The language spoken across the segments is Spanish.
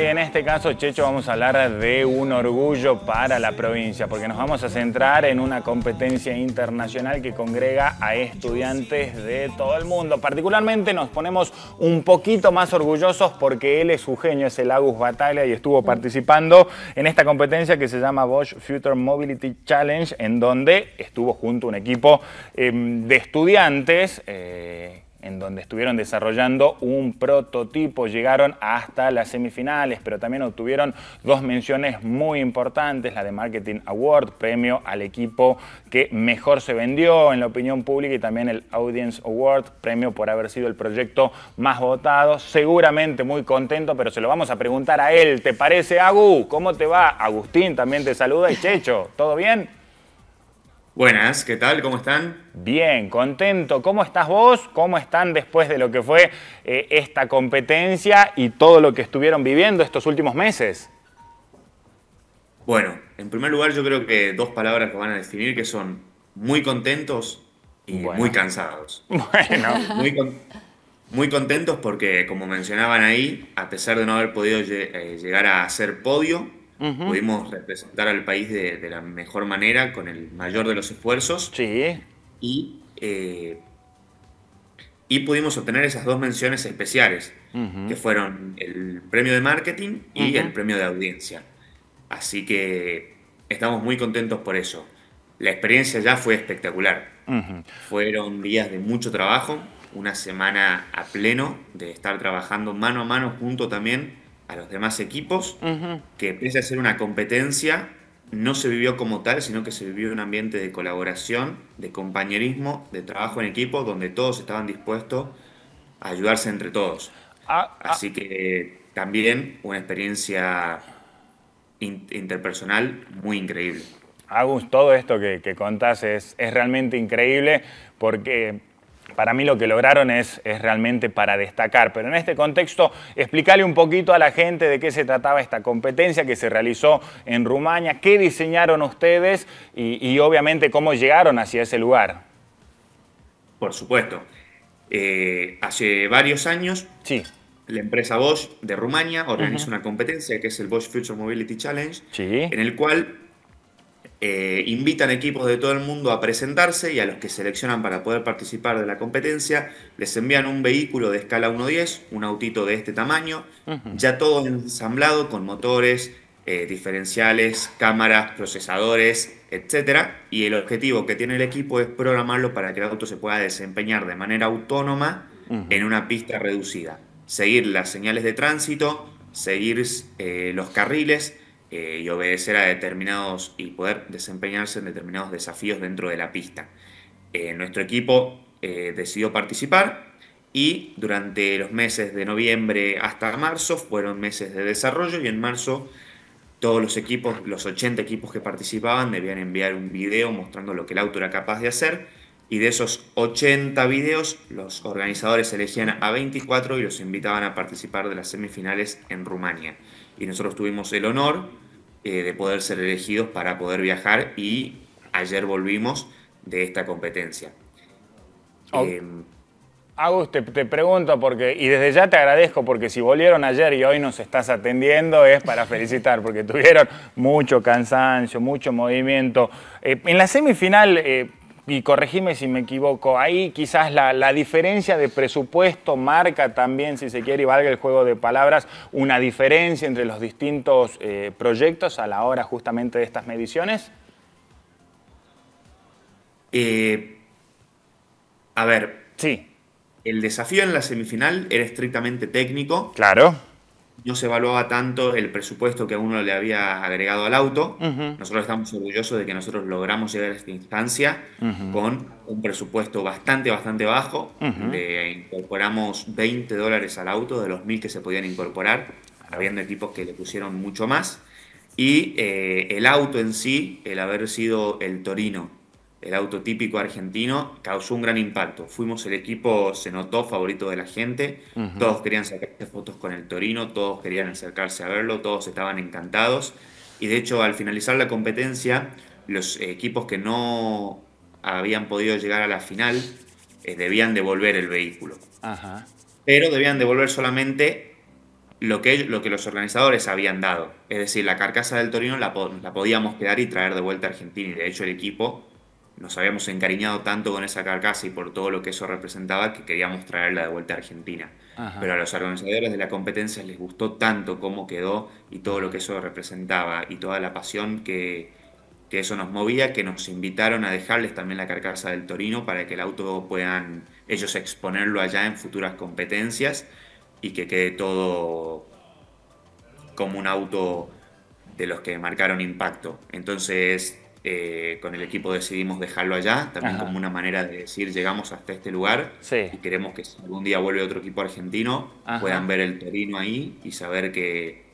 Y en este caso, Checho, vamos a hablar de un orgullo para la provincia, porque nos vamos a centrar en una competencia internacional que congrega a estudiantes de todo el mundo. Particularmente nos ponemos un poquito más orgullosos porque él es su genio, es el Agus Batalla y estuvo participando en esta competencia que se llama Bosch Future Mobility Challenge, en donde estuvo junto un equipo em, de estudiantes. Eh, en donde estuvieron desarrollando un prototipo, llegaron hasta las semifinales, pero también obtuvieron dos menciones muy importantes, la de Marketing Award, premio al equipo que mejor se vendió en la opinión pública y también el Audience Award, premio por haber sido el proyecto más votado, seguramente muy contento, pero se lo vamos a preguntar a él, ¿te parece Agu? ¿Cómo te va? Agustín también te saluda y Checho, ¿todo bien? Buenas, ¿qué tal? ¿Cómo están? Bien, contento. ¿Cómo estás vos? ¿Cómo están después de lo que fue eh, esta competencia y todo lo que estuvieron viviendo estos últimos meses? Bueno, en primer lugar yo creo que dos palabras que van a definir que son muy contentos y muy cansados. Bueno. Muy, contentos porque, como mencionaban ahí, a pesar de no haber podido eh, llegar a hacer podio, Pudimos representar al país de, la mejor manera, con el mayor de los esfuerzos. Y, eh, y pudimos obtener esas dos menciones especiales, que fueron el premio de marketing y el premio de audiencia. Así que estamos muy contentos por eso. La experiencia ya fue espectacular. Fueron días de mucho trabajo, una semana a pleno de estar trabajando mano a mano junto también a los demás equipos, que pese a ser una competencia, no se vivió como tal, sino que se vivió en un ambiente de colaboración, de compañerismo, de trabajo en equipo, donde todos estaban dispuestos a ayudarse entre todos. Ah, ah. Así que también una experiencia interpersonal muy increíble. Agus, todo esto que, que contás es, es realmente increíble porque para mí lo que lograron es, realmente para destacar. Pero en este contexto, explicarle un poquito a la gente de qué se trataba esta competencia que se realizó en Rumania, qué diseñaron ustedes y, obviamente cómo llegaron hacia ese lugar. Por supuesto. Eh, hace varios años, sí. la empresa Bosch de Rumania organiza una competencia que es el Bosch Future Mobility Challenge, sí. en el cual eh, invitan equipos de todo el mundo a presentarse y a los que seleccionan para poder participar de la competencia les envían un vehículo de escala 1.10, un autito de este tamaño, ya todo ensamblado con motores, eh, diferenciales, cámaras, procesadores, etc. Y el objetivo que tiene el equipo es programarlo para que el auto se pueda desempeñar de manera autónoma en una pista reducida. Seguir las señales de tránsito, seguir eh, los carriles, eh, y obedecer a determinados y poder desempeñarse en determinados desafíos dentro de la pista. Eh, nuestro equipo eh, decidió participar y durante los meses de noviembre hasta marzo fueron meses de desarrollo y en marzo todos los equipos, los 80 equipos que participaban debían enviar un video mostrando lo que el auto era capaz de hacer y de esos 80 videos, los organizadores elegían a 24 y los invitaban a participar de las semifinales en Rumania. Y nosotros tuvimos el honor eh, de poder ser elegidos para poder viajar y ayer volvimos de esta competencia. Oh. Eh, Agus, te, pregunto, porque, y desde ya te agradezco, porque si volvieron ayer y hoy nos estás atendiendo, es para felicitar, porque tuvieron mucho cansancio, mucho movimiento. Eh, en la semifinal, y corregime si me equivoco, ahí quizás la, diferencia de presupuesto marca también, si se quiere, y valga el juego de palabras, una diferencia entre los distintos eh, proyectos a la hora justamente de estas mediciones. Eh, a ver. Sí. El desafío en la semifinal era estrictamente técnico. Claro no se evaluaba tanto el presupuesto que uno le había agregado al auto. Nosotros estamos orgullosos de que nosotros logramos llegar a esta instancia con un presupuesto bastante, bastante bajo. incorporamos 20 dólares al auto de los 1000 que se podían incorporar, habiendo equipos que le pusieron mucho más. Y eh, el auto en sí, el haber sido el Torino, el auto típico argentino, causó un gran impacto. Fuimos el equipo, se notó favorito de la gente, todos querían sacar fotos con el Torino, todos querían acercarse a verlo, todos estaban encantados. Y de hecho, al finalizar la competencia, los equipos que no habían podido llegar a la final eh, debían devolver el vehículo. Pero debían devolver solamente lo que, lo que los organizadores habían dado. Es decir, la carcasa del Torino la, la podíamos quedar y traer de vuelta a Argentina. Y de hecho, el equipo nos habíamos encariñado tanto con esa carcasa y por todo lo que eso representaba que queríamos traerla de vuelta a Argentina. Pero a los organizadores de la competencia les gustó tanto cómo quedó y todo lo que eso representaba y toda la pasión que, que eso nos movía, que nos invitaron a dejarles también la carcasa del Torino para que el auto puedan ellos exponerlo allá en futuras competencias y que quede todo como un auto de los que marcaron impacto. Entonces eh, con el equipo decidimos dejarlo allá, también como una manera de decir, llegamos hasta este lugar y queremos que si algún día vuelve otro equipo argentino, puedan ver el Torino ahí y saber que,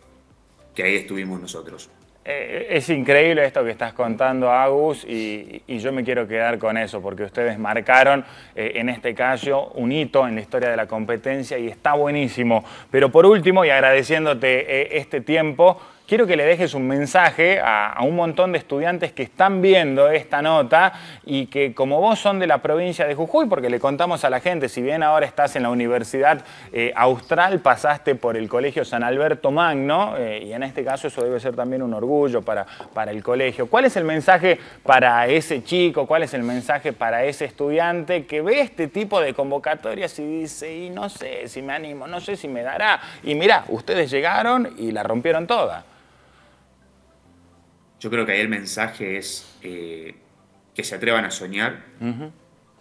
que ahí estuvimos nosotros. Eh, eh, es increíble esto que estás contando, Agus, y, yo me quiero quedar con eso, porque ustedes marcaron en este caso un hito en la historia de la competencia y está buenísimo. Pero por último, y agradeciéndote este tiempo, quiero que le dejes un mensaje a, un montón de estudiantes que están viendo esta nota y que como vos son de la provincia de Jujuy, porque le contamos a la gente, si bien ahora estás en la Universidad eh, Austral, pasaste por el Colegio San Alberto Magno, eh, y en este caso eso debe ser también un orgullo para, para el colegio. ¿Cuál es el mensaje para ese chico? ¿Cuál es el mensaje para ese estudiante que ve este tipo de convocatorias y dice, y no sé si me animo, no sé si me dará? Y mirá, ustedes llegaron y la rompieron toda. Yo creo que ahí el mensaje es eh, que se atrevan a soñar.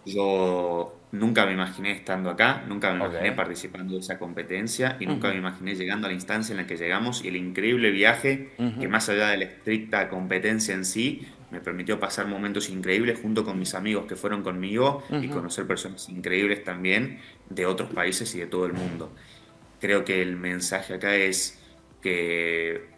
Yo nunca me imaginé estando acá, nunca me imaginé participando de esa competencia y nunca me imaginé llegando a la instancia en la que llegamos y el increíble viaje que más allá de la estricta competencia en sí, me permitió pasar momentos increíbles junto con mis amigos que fueron conmigo y conocer personas increíbles también de otros países y de todo el mundo. Creo que el mensaje acá es que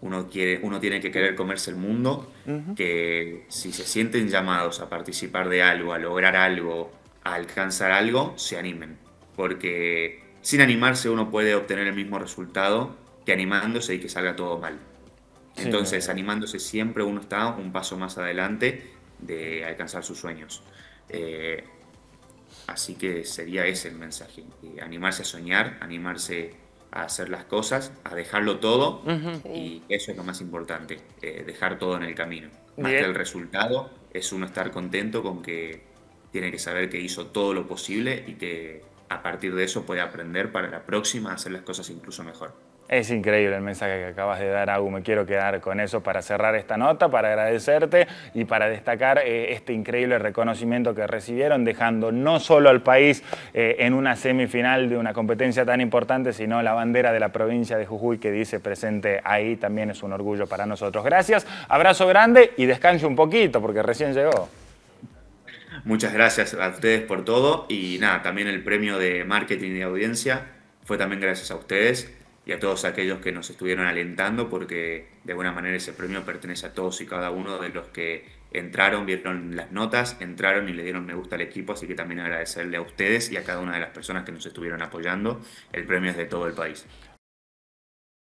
uno, quiere, uno tiene que querer comerse el mundo, que si se sienten llamados a participar de algo, a lograr algo, a alcanzar algo, se animen. Porque sin animarse uno puede obtener el mismo resultado que animándose y que salga todo mal. Entonces, animándose siempre uno está un paso más adelante de alcanzar sus sueños. Eh, así que sería ese el mensaje, animarse a soñar, animarse a hacer las cosas, a dejarlo todo, y eso es lo más importante, eh, dejar todo en el camino. Más que el resultado, es uno estar contento con que tiene que saber que hizo todo lo posible y que a partir de eso puede aprender para la próxima a hacer las cosas incluso mejor. Es increíble el mensaje que acabas de dar, Agu. Me quiero quedar con eso para cerrar esta nota, para agradecerte y para destacar eh, este increíble reconocimiento que recibieron, dejando no solo al país eh, en una semifinal de una competencia tan importante, sino la bandera de la provincia de Jujuy que dice presente ahí también es un orgullo para nosotros. Gracias, abrazo grande y descanse un poquito porque recién llegó. Muchas gracias a ustedes por todo y nada, también el premio de marketing y audiencia fue también gracias a ustedes y a todos aquellos que nos estuvieron alentando, porque de buena manera ese premio pertenece a todos y cada uno de los que entraron, vieron las notas, entraron y le dieron me gusta al equipo, así que también agradecerle a ustedes y a cada una de las personas que nos estuvieron apoyando. El premio es de todo el país.